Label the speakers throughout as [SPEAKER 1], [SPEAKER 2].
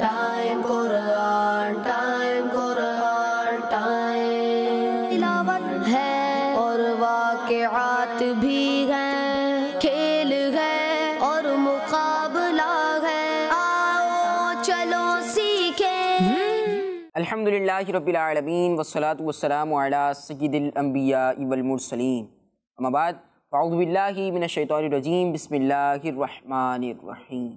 [SPEAKER 1] Time Quran time Quran time तिलावत है और वाकआत खेल है और मुकाबला चलो सीखे
[SPEAKER 2] अल्हम्दुलिल्लाह रब्बिल आलमीन वस्सलातु वस्सलामु अला सय्यिदिल अंबिया वल मुरसलीन रहीम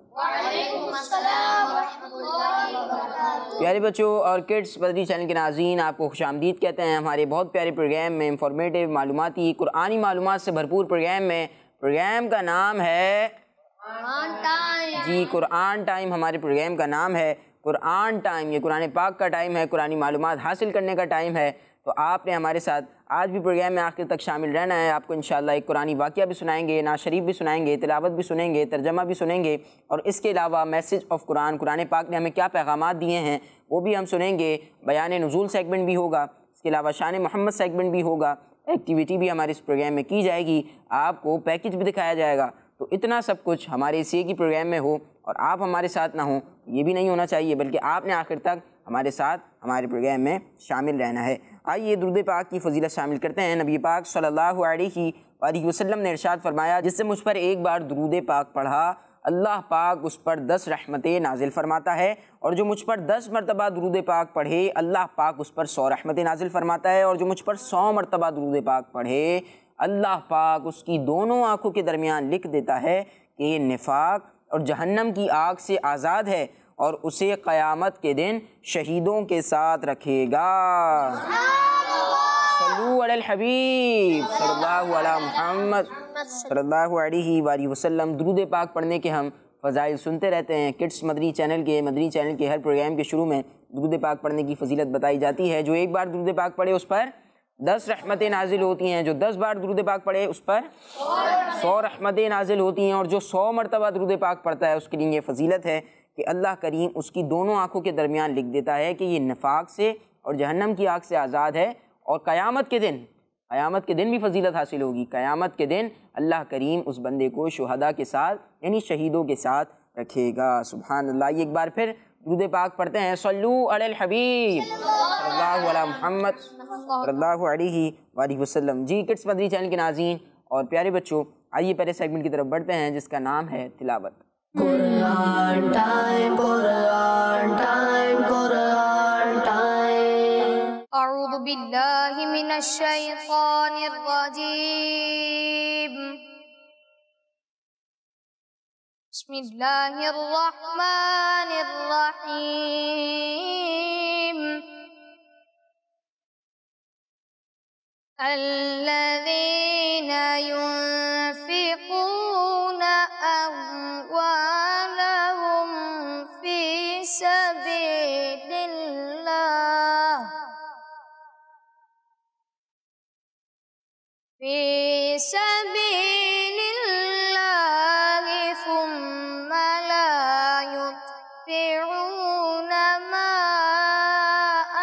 [SPEAKER 2] प्यारे बच्चों और किड्स बदरी चैनल के नाजीन आपको खुश आमदीद कहते हैं हमारे बहुत प्यारे प्रोग्राम में इंफॉर्मेटिव मालूमती कुरानी मालूम से भरपूर प्रोग्राम में प्रोग्राम का नाम है जी कुरान टाइम हमारे प्रोग्राम का नाम है कुरान टाइम ये कुरान पाक का टाइम है कुरानी मालूम हासिल करने का टाइम है तो आपने हमारे साथ आज भी प्रोग्राम में आखिर तक शामिल रहना है आपको इन एक कुरानी वाक़ भी सुनाएंगे ना शरीफ भी सुनाएंगे तिलावत भी सुनेंगे तर्जमा भी सुनेंगे और इसके अलावा मैसेज ऑफ कुरान कुरान पाक ने हमें क्या पैगाम दिए हैं वो भी हम सुनेंगे बयान नज़ूल सेगमेंट भी होगा इसके अलावा शान मोहम्मद सेगमेंट भी होगा एक्टिविटी भी हमारे इस प्रोग्राम में की जाएगी आपको पैकेज भी दिखाया जाएगा तो इतना सब कुछ हमारे इसी की प्रोग्राम में हो और आप हमारे साथ ना हो ये भी नहीं होना चाहिए बल्कि आपने आखिर तक हमारे साथ हमारे प्रोग्राम में शामिल रहना है आइए दुरुद पाक की फजीलत शामिल करते हैं नबी पाक सल्लल्लाहु अलैहि वसल्लम ने इरशाद फरमाया जिससे मुझ पर एक बार दुरुद पाक पढ़ा अल्लाह पाक उस पर दस रहमतें नाजिल फरमाता है और जो मुझ पर दस मरतबा दरूद पाक पढ़े अल्लाह पाक उस पर सौ रहमतें नाजिल फरमाता है और जो मुझ पर सौ मरतबा दरूद पाक पढ़े अल्लाह पाक उसकी दोनों आँखों के दरमियान लिख देता है कि ये निफाक और जहन्नम की आग से आज़ाद है और उसे क़यामत के दिन शहीदों के साथ रखेगा हबीब मोहम्मद सल्ला वसलम दरूद पाक पढ़ने के हम फ़ज़ाइल सुनते रहते हैं किड्स मदनी चैनल के मदनी चैनल के हर प्रोग्राम के शुरू में दुरुद पाक पढ़ने की फजीलत बताई जाती है जो एक बार दरुद पाक पढ़े उस पर दस रहमतें नाजिल होती हैं जो दस बार दुरुद पाक पढ़े उस पर सौ रहमतें नाजिल होती हैं और जो सौ मरतबा दरुद पाक पढ़ता है उसके लिए फजीलत है कि अल्लाह करीम उसकी दोनों आँखों के दरमियान लिख देता है कि ये नफाक से और जहन्नम की आग से आज़ाद है और क़यामत के दिन क़यामत के दिन भी फजीलत हासिल होगी क़यामत के दिन अल्लाह करीम उस बंदे को शहदा के साथ यानी शहीदों के साथ रखेगा सुबहान अल्लाह एक बार फिर दूध पाक पढ़ते हैं सल्लू अल हबीब मोहम्मद सल्लल्लाहु वसलम जी किड्स मदरी चैनल के नाजीन और प्यारे बच्चों आइए पहले सेगमेंट की तरफ बढ़ते हैं जिसका नाम है तिलावत Quran time,
[SPEAKER 1] Quran time, Quran time.
[SPEAKER 3] أعوذ بالله من الشيطان الرجيم. بسم الله الرحمن الرحيم. الذين ينفقون أموالهم في سبيل الله ثم لا يتبعون ما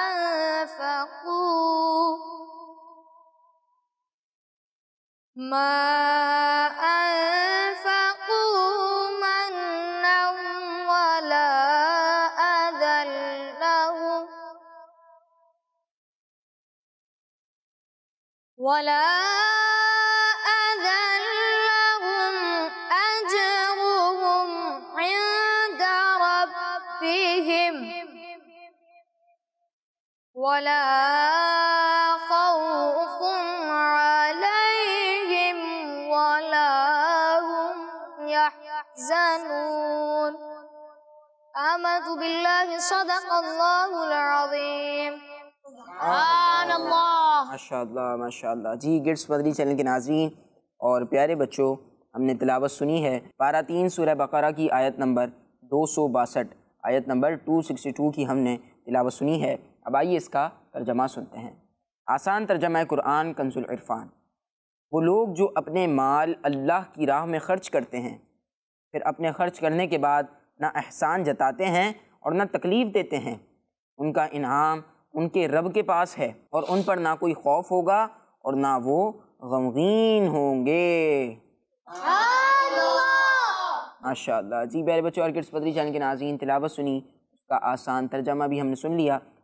[SPEAKER 3] أنفقوا ما أنفقوا منا ولا لهم ولا ولا خوف عليهم ولا هم يحزنون آمنت بالله صدق الله العظيم
[SPEAKER 2] سبحان الله जी गिट्स बदरी चैनल के नाजरीन और प्यारे बच्चों हमने तिलावत सुनी है पारा तीन सूर्य बकरा की आयत नंबर दो सौ बासठ आयत नंबर टू सिक्सटी टू की हमने तिलावत सुनी है अब आइए इसका तर्जमा सुनते हैं आसान तर्जमा कुरान कंजुल इरफान वो लोग जो अपने माल अल्लाह की राह में ख़र्च करते हैं फिर अपने ख़र्च करने के बाद ना एहसान जताते हैं और ना तकलीफ़ देते हैं उनका इनाम उनके रब के पास है और उन पर ना कोई खौफ होगा और ना वो गमगीन होंगे माशा जी बैर बच्चों और किट्स पदरी चैनल के नाजीन तिलावत सुनी उसका आसान तर्जमा भी हमने सुन लिया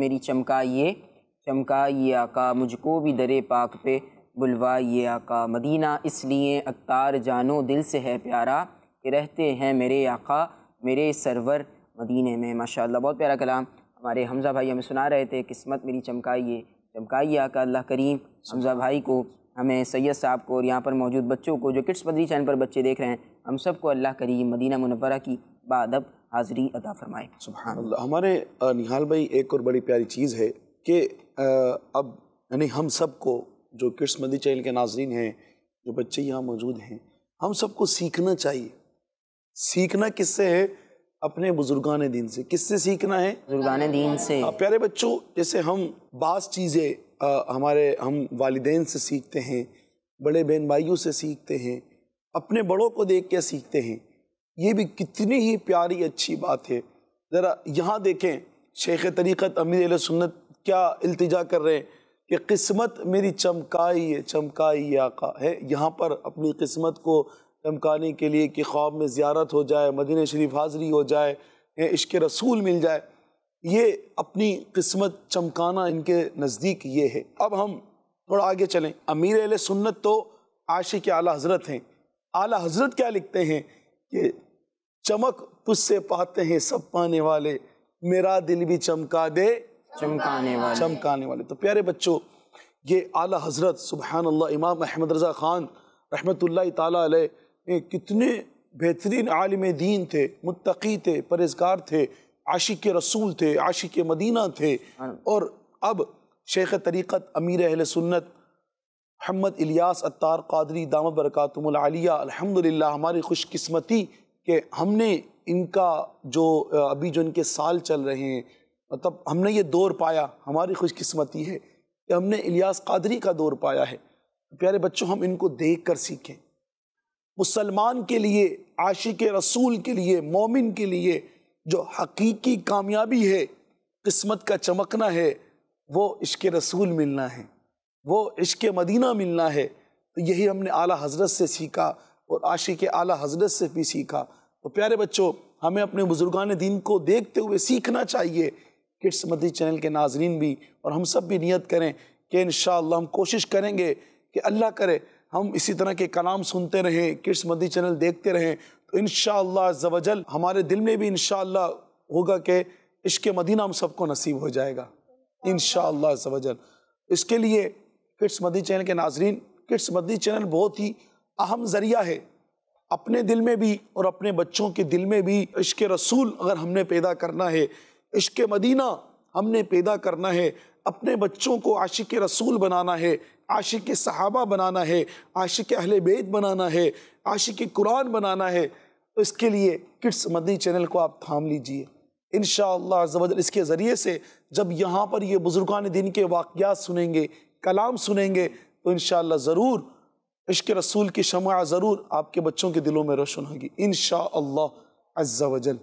[SPEAKER 2] मेरी चमका ये चमका ये आका मुझको भी दरे पाक पे बुलवा ये आका मदीना इसलिए अक्तार जानो दिल से है प्यारा कि रहते हैं मेरे आका मेरे सरवर मदीने में माशा बहुत प्यारा कलाम हमारे हमज़ा भाई हमें सुना रहे थे किस्मत मेरी चमकाइए चमकाइए आका अल्लाह करीम हमज़ा भाई को हमें सैयद साहब को और यहाँ पर मौजूद बच्चों को जो किड्स पदरी चैनल पर बच्चे देख रहे हैं हम सबको अल्लाह करीम मदीना मुनवरा की बादब हाजिरी अदा फरमाए सुबह
[SPEAKER 4] हमारे निहाल भाई एक और बड़ी प्यारी चीज़ है कि अब यानी हम सब को जो किड्स मदी चैनल के नाजरन हैं जो बच्चे यहाँ मौजूद हैं हम सबको सीखना चाहिए सीखना किससे है अपने बुजुर्गान दीन से किससे सीखना है बुजुर्गान दीन से हाँ, प्यारे बच्चों जैसे हम बास चीज़ें हमारे हम वालदेन से सीखते हैं बड़े बहन भाइयों से सीखते हैं अपने बड़ों को देख के सीखते हैं ये भी कितनी ही प्यारी अच्छी बात है ज़रा यहाँ देखें शेख तरीक़त अमीर सुन्नत क्या अल्तजा कर रहे हैं कि किस्मत मेरी चमकाई है चमकाई आका है यहाँ पर अपनी किस्मत को चमकाने के लिए कि ख्वाब में ज़्यारत हो जाए मदीन शरीफ हाज़री हो जाए इश्क रसूल मिल जाए ये अपनी किस्मत चमकाना इनके नज़दीक ये है अब हम थोड़ा आगे चलें अमीर अल सुन्नत तो आशिक आला हज़रत हैं आला हज़रत क्या लिखते हैं कि चमक तुझसे पाते हैं सब पाने वाले मेरा दिल भी चमका दे चमकाने वाले चमकाने वाले तो प्यारे बच्चों ये आला हजरत सुबहान अल्लाह इमाम अहमद रज़ा ख़ान रहमत ते कितने बेहतरीन आलम दीन थे मुतकी थे परहेजगार थे आशिक रसूल थे आशिक मदीना थे और अब शेख तरीक़त अमीर अहल सुन्नत महमद इलियास अतार कादरी दाम बरकतमलिया अलहमदिल्ला हमारी खुशकस्मती कि हमने इनका जो अभी जो इनके साल चल रहे हैं मतलब हमने ये दौर पाया हमारी खुशकस्मती है कि हमने इलियास कादरी का दौर पाया है प्यारे बच्चों हम इनको देख कर सीखें मुसलमान के लिए आशिक रसूल के लिए मोमिन के लिए जो हकीकी कामयाबी है किस्मत का चमकना है वो इश्क रसूल मिलना है वो इश्क मदीना मिलना है तो यही हमने आला हजरत से सीखा और आशिक आला हजरत से भी सीखा तो प्यारे बच्चों हमें अपने बुजुर्गान दिन को देखते हुए सीखना चाहिए किड्स मदी चैनल के नाजरीन भी और हम सब भी नियत करें कि इन हम कोशिश करेंगे कि अल्लाह करे हम इसी तरह के कलाम सुनते रहें किड्स मदी चैनल देखते रहें तो इन शवजल हमारे दिल में भी इन होगा कि इश्क मदीना हम सबको नसीब हो जाएगा इन शवजल इसके लिए किड्स मदी चैनल के नाजरीन किड्स मदी चैनल बहुत ही अहम ज़रिया है अपने दिल में भी और अपने बच्चों के दिल में भी इश्क रसूल अगर हमने पैदा करना है इश्क मदीना हमने पैदा करना है अपने बच्चों को आशिक रसूल बनाना है आशिक सहाबा बनाना है आशिक अहल बेद बनाना है आशिक कुरान बनाना है तो इसके लिए किड्स मदनी चैनल को आप थाम लीजिए इन शब्द इसके ज़रिए से जब यहाँ पर ये बुज़ुर्गान दिन के वाक़ात सुनेंगे कलाम सुनेंगे तो इन ज़रूर इश्क रसूल की शमा ज़रूर आपके बच्चों के दिलों में रोशन होगी इन शजल वजल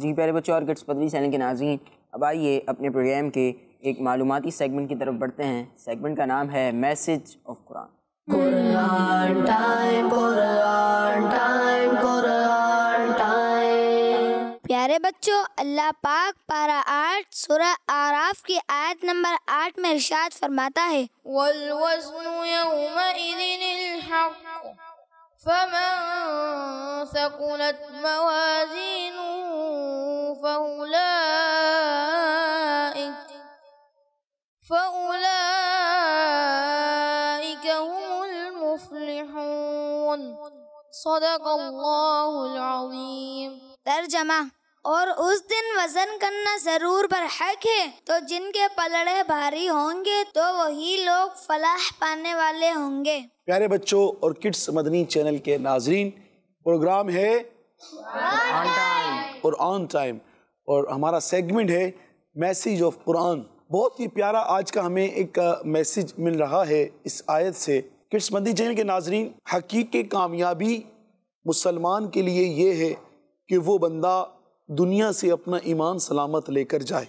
[SPEAKER 4] जी प्यारे बच्चों और गट्स पदवी
[SPEAKER 2] चैनल के अब आइए अपने प्रोग्राम के एक मालूमती सेगमेंट की तरफ बढ़ते हैं सेगमेंट का नाम है मैसेज ऑफ कुरान
[SPEAKER 1] پیارے بچوں اللہ
[SPEAKER 3] پاک پارہ آٹھ سورہ آراف کی آیت نمبر آٹھ میں رشاد فرماتا ہے وَالْوَزْنُ يَوْمَئِذٍ الْحَقُ فَمَنْ ثَقُلَتْ مَوَازِينُ فَأُولَائِكَ فَأُولَائِكَ هُمُ الْمُفْلِحُونَ صدق الله العظيم ترجمة और उस दिन वजन करना जरूर पर हक है तो जिनके पलड़े भारी होंगे तो वही लोग फलाह पाने वाले होंगे
[SPEAKER 4] प्यारे बच्चों और किड्स मदनी चैनल के नाजरीन प्रोग्राम है
[SPEAKER 5] ऑन टाइम
[SPEAKER 4] और ऑन टाइम और हमारा सेगमेंट है मैसेज ऑफ कुरान बहुत ही प्यारा आज का हमें एक मैसेज मिल रहा है इस आयत से किड्स मंदी चैनल के नाजरीन हकीक कामयाबी मुसलमान के लिए ये है कि वो बंदा दुनिया से अपना ईमान सलामत लेकर जाए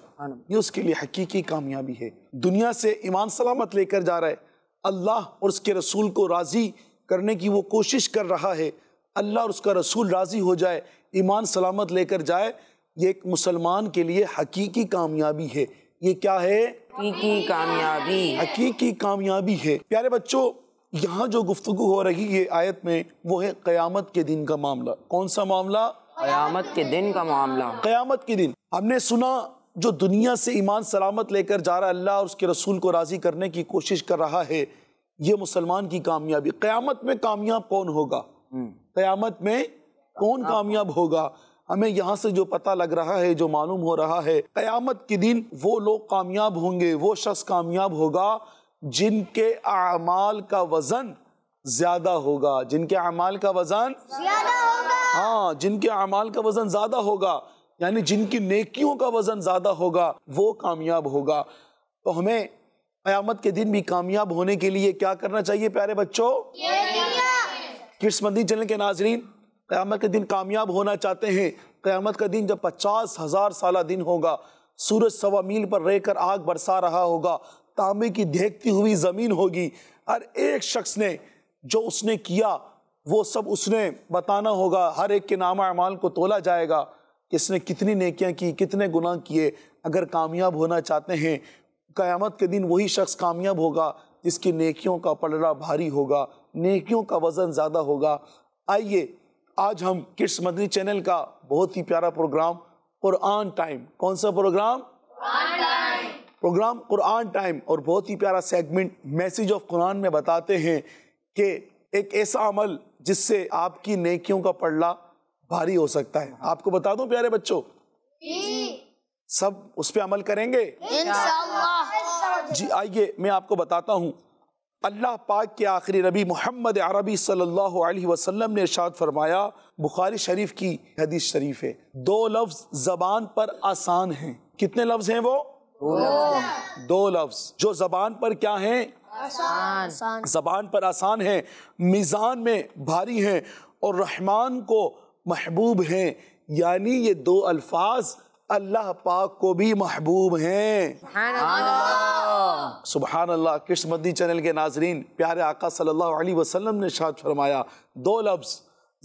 [SPEAKER 4] ये उसके लिए हकीकी कामयाबी है दुनिया से ईमान सलामत लेकर जा रहा है अल्लाह और उसके रसूल को राज़ी करने की वो कोशिश कर रहा है अल्लाह और उसका रसूल राज़ी हो जाए ईमान सलामत लेकर जाए ये एक मुसलमान के लिए हकीकी कामयाबी है ये क्या है हकीकी कामयाबी हकीकी कामयाबी है प्यारे बच्चों यहाँ जो गुफ्तु हो रही है आयत में वो है क़यामत के दिन का मामला कौन सा मामला क्यामत के दिन का मामला क्यामत के दिन हमने सुना जो दुनिया से ईमान सलामत लेकर जा रहा है अल्लाह और उसके रसूल को राज़ी करने की कोशिश कर रहा है ये मुसलमान की कामयाबी क़यामत में कामयाब कौन होगा हम्म। क्यामत में कौन हाँ। कामयाब होगा हमें यहाँ से जो पता लग रहा है जो मालूम हो रहा है क्यामत के दिन वो लोग कामयाब होंगे वो शख्स कामयाब होगा जिनके अमाल का वज़न ज्यादा होगा जिनके अमाल का वजन हाँ जिनके अमाल का वजन ज्यादा होगा यानी जिनकी नेकियों का वजन ज्यादा होगा वो कामयाब होगा तो हमें क्यामत के दिन भी कामयाब होने के लिए क्या करना चाहिए प्यारे बच्चों किस्मती चैनल के नाजरीन क्यामत के दिन कामयाब होना चाहते हैं क्यामत का दिन जब पचास हज़ार साल दिन होगा सूरज सवा मील पर रहकर आग बरसा रहा होगा तांबे की देखती हुई ज़मीन होगी हर एक शख्स ने जो उसने किया वो सब उसने बताना होगा हर एक के नाम अमाल को तोला जाएगा इसने कितनी नेकियां की कितने गुनाह किए अगर कामयाब होना चाहते हैं क़यामत के दिन वही शख्स कामयाब होगा जिसकी नेकियों का पलड़ा भारी होगा नेकियों का वज़न ज़्यादा होगा आइए आज हम किड्स मदनी चैनल का बहुत ही प्यारा प्रोग्राम कुरान टाइम कौन सा प्रोग्राम प्रोग्राम कुरान टाइम और बहुत ही प्यारा सेगमेंट मैसेज ऑफ कुरान में बताते हैं कि एक ऐसा अमल जिससे आपकी नेकियों का पड़ला भारी हो सकता है आपको बता दूं प्यारे बच्चों सब उस पर अमल करेंगे जी आइए मैं आपको बताता हूँ अल्लाह पाक के आखिरी रबी मोहम्मद अरबी सल्लल्लाहु अलैहि वसल्लम ने इरशाद फरमाया बुखारी शरीफ की हदीस शरीफ है दो लफ्ज जबान पर आसान हैं कितने लफ्ज हैं वो दो, दो लफ्ज जो जबान पर क्या हैं
[SPEAKER 6] आसान
[SPEAKER 4] जबान पर आसान है मीज़ान में भारी हैं और रहमान को महबूब हैं यानी ये दो अल्फाज अल्लाह पाक को भी महबूब हैं सुबहान अल्लाह किस्मदी चैनल के नाजरीन प्यारे आका सल्लल्लाहु अलैहि वसल्लम ने शाद फरमाया दो लफ्ज़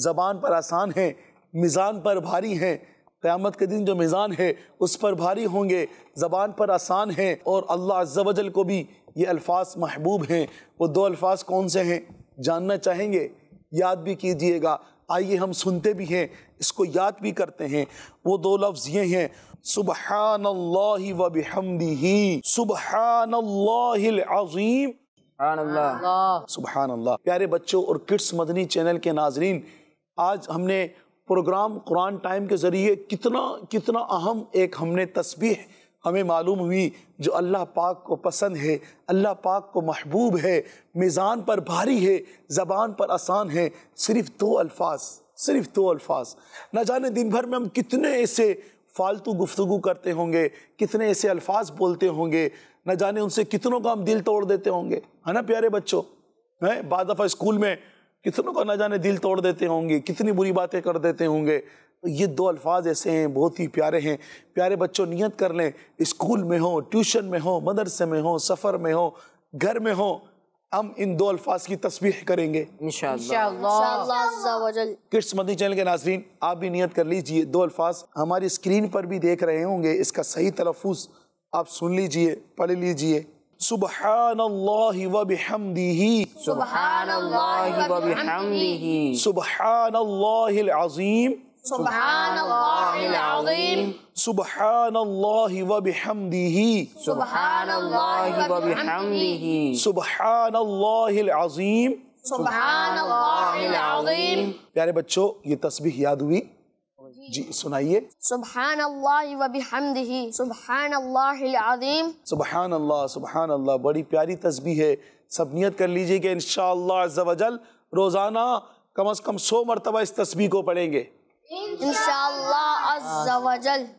[SPEAKER 4] ज़बान पर आसान हैं मिज़ान पर भारी हैं क़्यामत के दिन जो मिज़ान है उस पर भारी होंगे ज़बान पर आसान है और अल्लाह अज्जा वजल को भी ये अल्फाज महबूब हैं वो दो अल्फाज कौन से हैं जानना चाहेंगे याद भी कीजिएगा आइए हम सुनते भी हैं इसको याद भी करते हैं वो दो लफ्ज़ ये हैं सुबहान अल्लाह सुबह सुबहान सुबहान अल्लाह प्यारे बच्चों और किड्स मदनी चैनल के नाजरीन आज हमने प्रोग्राम कुरान टाइम के ज़रिए कितना कितना अहम एक हमने तस्वीर हमें मालूम हुई जो अल्लाह पाक को पसंद है अल्लाह पाक को महबूब है मिज़ान पर भारी है ज़बान पर आसान है सिर्फ़ दो अल्फाज सिर्फ़ दो अल्फाज न जाने दिन भर में हम कितने ऐसे फालतू गुफ्तु करते होंगे कितने ऐसे अल्फाज बोलते होंगे ना जाने उनसे कितनों का हम दिल तोड़ देते होंगे है ना प्यारे बच्चों बाद दफ़ा स्कूल में कितनों का ना जाने दिल तोड़ देते होंगे कितनी बुरी बातें कर देते होंगे ये दो अल्फाज ऐसे हैं बहुत ही प्यारे हैं प्यारे बच्चों नियत कर लें स्कूल में हो ट्यूशन में हो मदरसे में हो सफ़र में हो घर में हो हम इन दो अल्फाज की तस्वीर करेंगे किड्स चैनल के नाजरीन आप भी नियत कर लीजिए दो अल्फाज हमारी स्क्रीन पर भी देख रहे होंगे इसका सही तलफुज आप सुन लीजिए पढ़ लीजिए सुबह अल्लाह सुबह अजीम
[SPEAKER 6] सुबहान अल्लाह
[SPEAKER 4] सुबहान अल्लाह सुबहान प्यारे बच्चों ये तस्वीर याद हुई जी सुनाइए सुबहान अल्लाह
[SPEAKER 6] सुबहान अल्लाह
[SPEAKER 4] सुबहान अल्लाह सुबहान अल्लाह बड़ी प्यारी तस्वीर है सब नियत कर लीजिए कि इंशाल्लाह रोज़ाना कम अज़ कम सौ मरतबा इस तस्वीर को पढ़ेंगे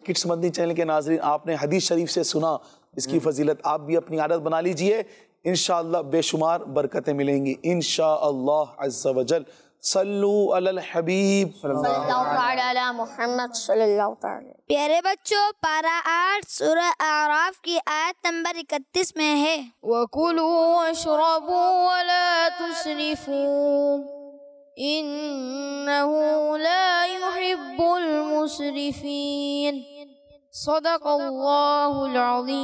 [SPEAKER 4] किड्स मदनी चैनल के नाजरीन आपने हदीस शरीफ से सुना इसकी फजीलत आप भी अपनी आदत बना लीजिए इन बेशुमार बरकतें मिलेंगी इन अलल हबीब
[SPEAKER 3] प्यारे बच्चों पारा आठ सूर आराफ की आयत नंबर इकतीस में है वकुलू वला मुसरफिन सदक़ल्लाहुल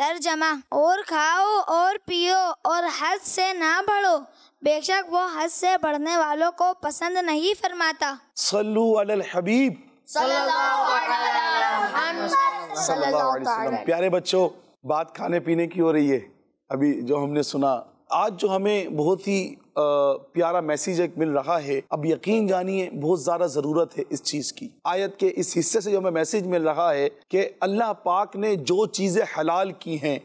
[SPEAKER 3] तर्जमा और खाओ और पियो और हद से ना बढ़ो बेशक वो हद से बढ़ने वालों को पसंद नहीं फरमाता
[SPEAKER 4] सल्लू अल हबीब प्यारे बच्चों बात खाने पीने की हो रही है अभी जो हमने सुना आज जो हमें बहुत ही प्यारा मैसेज एक मिल रहा है अब यकीन जानिए बहुत ज़्यादा ज़रूरत है इस चीज़ की आयत के इस हिस्से से जो हमें मैसेज मिल रहा है कि अल्लाह पाक ने जो चीज़ें हलाल की हैं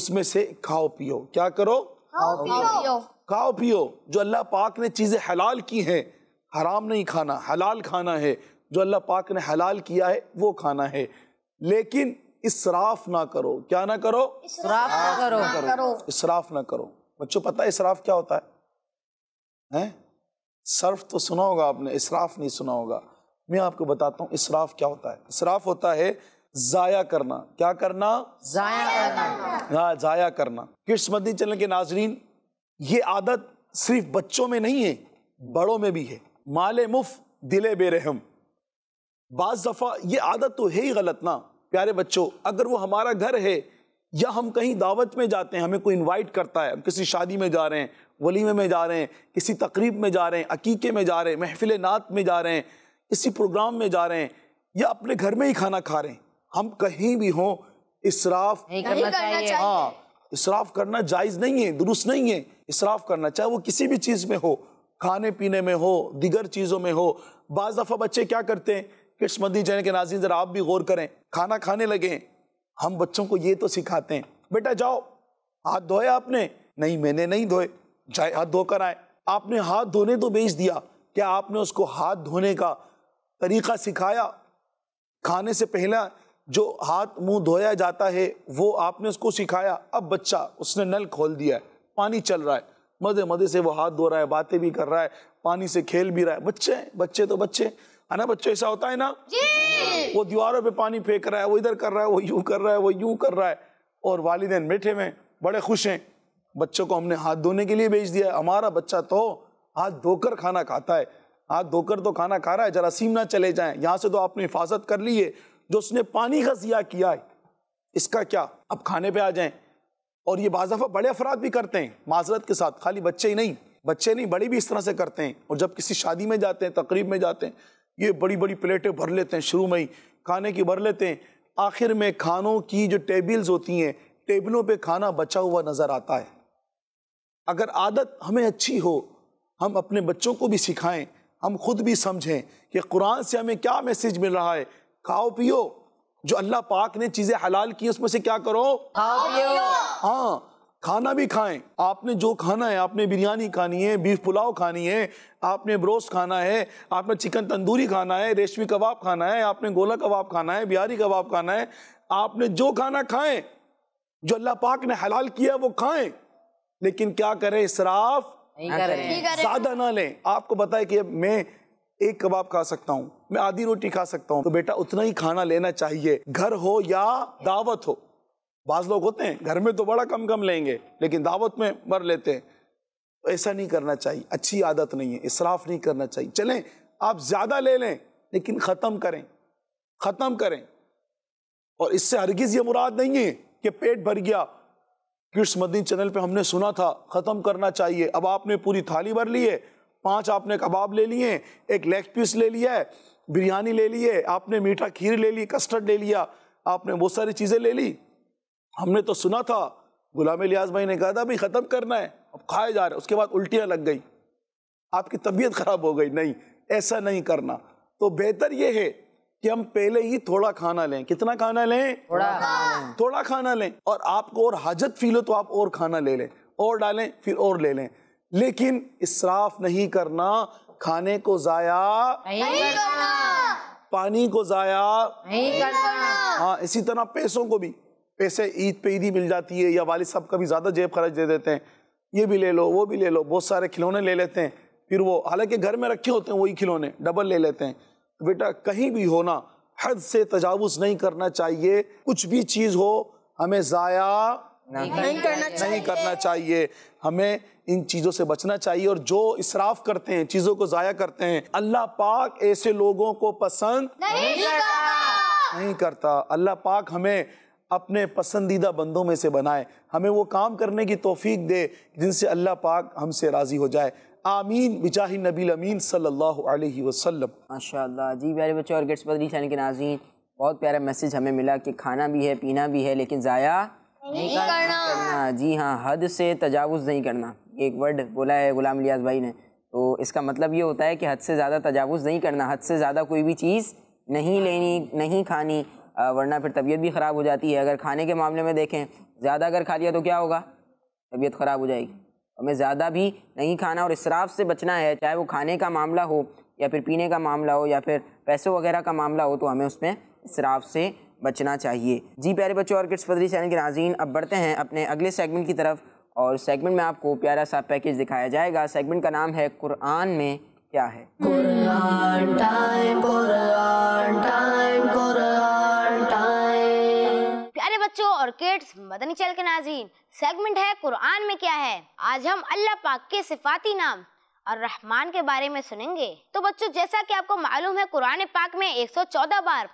[SPEAKER 4] उसमें से खाओ पियो क्या करो
[SPEAKER 5] खाओ पियो
[SPEAKER 4] खाओ पियो जो अल्लाह पाक ने चीज़ें हलाल की हैं हराम नहीं खाना हलाल खाना है जो अल्लाह पाक ने हलाल किया है वो खाना है लेकिन इसराफ ना करो क्या ना करो इसराफ ना करो इसराफ ना करो बच्चों पता है इसराफ क्या होता है हैं सर्फ तो सुना होगा आपने इसराफ नहीं सुना होगा मैं आपको बताता हूँ इसराफ क्या होता है इसराफ होता है जाया करना क्या करना जाया करना हाँ जाया करना किस मदनी चैनल के नाजरीन ये आदत सिर्फ बच्चों में नहीं है बड़ों में भी है माले मुफ दिले बेरहम बाज दफ़ा ये आदत तो है ही गलत ना प्यारे बच्चों अगर वो हमारा घर है या हम कहीं दावत में जाते हैं हमें कोई इनवाइट करता है हम किसी शादी में जा रहे हैं वलीमे में जा रहे हैं किसी तकरीब में जा रहे हैं अकीके में जा रहे हैं महफिल नात में जा रहे हैं किसी प्रोग्राम में जा रहे हैं या अपने घर में ही खाना खा रहे हैं हम कहीं भी हों इसराफ नहीं करना चाहिए हाँ इसराफ करना जायज़ नहीं है दुरुस्त नहीं है इसराफ करना चाहे वो किसी भी चीज़ में हो खाने पीने में हो दिगर चीज़ों में हो बज़ दफ़ा बच्चे क्या करते हैं किड्स जैन के नाजिन ज़रा आप भी गौर करें खाना खाने लगे हम बच्चों को ये तो सिखाते हैं बेटा जाओ हाथ धोए आपने नहीं मैंने नहीं धोए चाहे हाथ धोकर आए आपने हाथ धोने तो बेच दिया क्या आपने उसको हाथ धोने का तरीका सिखाया खाने से पहला जो हाथ मुंह धोया जाता है वो आपने उसको सिखाया अब बच्चा उसने नल खोल दिया है पानी चल रहा है मज़े मज़े से वो हाथ धो रहा है बातें भी कर रहा है पानी से खेल भी रहा है बच्चे बच्चे तो बच्चे है ना बच्चे ऐसा होता है ना वो दीवारों पे पानी फेंक रहा है वो इधर कर रहा है वो यूं कर रहा है वो यूं कर रहा है और वालदेन बैठे हुए बड़े खुश हैं बच्चों को हमने हाथ धोने के लिए भेज दिया है हमारा बच्चा तो हाथ धोकर खाना खाता है हाथ धोकर तो खाना खा रहा है जरासीम ना चले जाएं यहाँ से तो आपने हिफाजत कर ली है जो उसने पानी का जिया किया है इसका क्या अब खाने पे आ जाएं और ये बाजफा बड़े अफराद भी करते हैं माजरत के साथ खाली बच्चे ही नहीं बच्चे नहीं बड़े भी इस तरह से करते हैं और जब किसी शादी में जाते हैं तकरीब में जाते हैं ये बड़ी बड़ी प्लेटें भर लेते हैं शुरू में ही खाने की भर लेते हैं आखिर में खानों की जो टेबल्स होती हैं टेबलों पर खाना बचा हुआ नज़र आता है अगर आदत हमें अच्छी हो हम अपने बच्चों को भी सिखाएं हम खुद भी समझें कि कुरान से हमें क्या मैसेज मिल रहा है खाओ पियो जो अल्लाह पाक ने चीज़ें हलाल की उसमें से क्या करो
[SPEAKER 5] खाओ पियो
[SPEAKER 4] हाँ खाना भी खाएं आपने जो खाना है आपने बिरयानी खानी है बीफ पुलाव खानी है आपने ब्रोस खाना है आपने चिकन तंदूरी खाना है रेशमी कबाब खाना है आपने गोला कबाब खाना है बिहारी कबाब खाना है आपने जो खाना खाएं जो अल्लाह पाक ने हलाल किया है वो खाएं लेकिन क्या करें इसराफ ज्यादा ना लें आपको बताए कि मैं एक कबाब खा सकता हूँ मैं आधी रोटी खा सकता हूँ तो बेटा उतना ही खाना लेना चाहिए घर हो या दावत हो बाज लोग होते हैं घर में तो बड़ा कम कम लेंगे लेकिन दावत में भर लेते हैं तो ऐसा नहीं करना चाहिए अच्छी आदत नहीं है इसराफ नहीं करना चाहिए चलें आप ज़्यादा ले लें लेकिन ख़त्म करें ख़त्म करें और इससे हरगिज़ ये मुराद नहीं है कि पेट भर गया किड्स मदनी चैनल पे हमने सुना था ख़त्म करना चाहिए अब आपने पूरी थाली भर ली है पांच आपने कबाब ले लिए एक लेग पीस ले लिया है बिरयानी ले ली है आपने मीठा खीर ले ली कस्टर्ड ले लिया आपने बहुत सारी चीज़ें ले ली हमने तो सुना था गुलाम लियाज भाई ने कहा था भाई ख़त्म करना है अब खाए जा रहे उसके बाद उल्टियाँ लग गई आपकी तबीयत ख़राब हो गई नहीं ऐसा नहीं करना तो बेहतर ये है कि हम पहले ही थोड़ा खाना लें कितना खाना लें थोड़ा हाँ। थोड़ा खाना लें और आपको और हाजत फील हो तो आप और खाना ले लें और डालें फिर और ले लें लेकिन इसराफ नहीं करना खाने को जाया नहीं
[SPEAKER 5] करना
[SPEAKER 4] पानी को जाया
[SPEAKER 5] नहीं करना हाँ
[SPEAKER 4] इसी तरह पैसों को भी पैसे ईद पे ईद ही मिल जाती है या वालिद साहब कभी ज़्यादा जेब खर्च दे देते हैं ये भी ले लो वो भी ले लो बहुत सारे खिलौने ले लेते हैं फिर वो हालांकि घर में रखे होते हैं वही खिलौने डबल ले लेते हैं बेटा कहीं भी होना हद से तजावुज नहीं करना चाहिए कुछ भी चीज़ हो हमें ज़ाया नहीं, नहीं करना चाहिए नहीं करना चाहिए हमें इन चीज़ों से बचना चाहिए और जो इसराफ करते हैं चीज़ों को ज़ाया करते हैं अल्लाह पाक ऐसे लोगों को पसंद
[SPEAKER 5] नहीं करता
[SPEAKER 4] नहीं करता अल्लाह पाक हमें अपने पसंदीदा बंदों में से बनाए हमें वो काम करने की तोफीक दे जिनसे अल्लाह पाक हमसे राज़ी हो जाए आमीन बिजाह नबी अमीन सल्लल्लाहु अलैहि वसल्लम
[SPEAKER 2] माशाल्लाह जी प्यारे बच्चों और गेट्स बदरी चैनल के नाजीन बहुत प्यारा मैसेज हमें मिला कि खाना भी है पीना भी है लेकिन ज़ाया नहीं, करना।, करना जी हाँ हद से तजावज़ नहीं करना एक वर्ड बोला है गुलाम लियाज भाई ने तो इसका मतलब ये होता है कि हद से ज़्यादा तजावुज़ नहीं करना हद से ज़्यादा कोई भी चीज़ नहीं लेनी नहीं खानी वरना फिर तबीयत भी ख़राब हो जाती है अगर खाने के मामले में देखें ज़्यादा अगर खा लिया तो क्या होगा तबीयत ख़राब हो जाएगी हमें ज़्यादा भी नहीं खाना और इसराफ से बचना है चाहे वो खाने का मामला हो या फिर पीने का मामला हो या फिर पैसों वगैरह का मामला हो तो हमें उसमें इसराफ से बचना चाहिए जी प्यारे बच्चों और किड्स पदरी चैनल के नाजीन अब बढ़ते हैं अपने अगले सेगमेंट की तरफ और सेगमेंट में आपको प्यारा सा पैकेज दिखाया जाएगा सेगमेंट का नाम है कुरान में क्या है
[SPEAKER 1] Quran time Quran time Quran
[SPEAKER 7] बच्चों और किड्स मदनी चैनल के नाजीन सेगमेंट है कुरान में क्या है आज हम अल्लाह पाक के सिफाती नाम और रहमान के बारे में सुनेंगे तो बच्चों जैसा कि आपको मालूम है कुरान पाक में 114 बार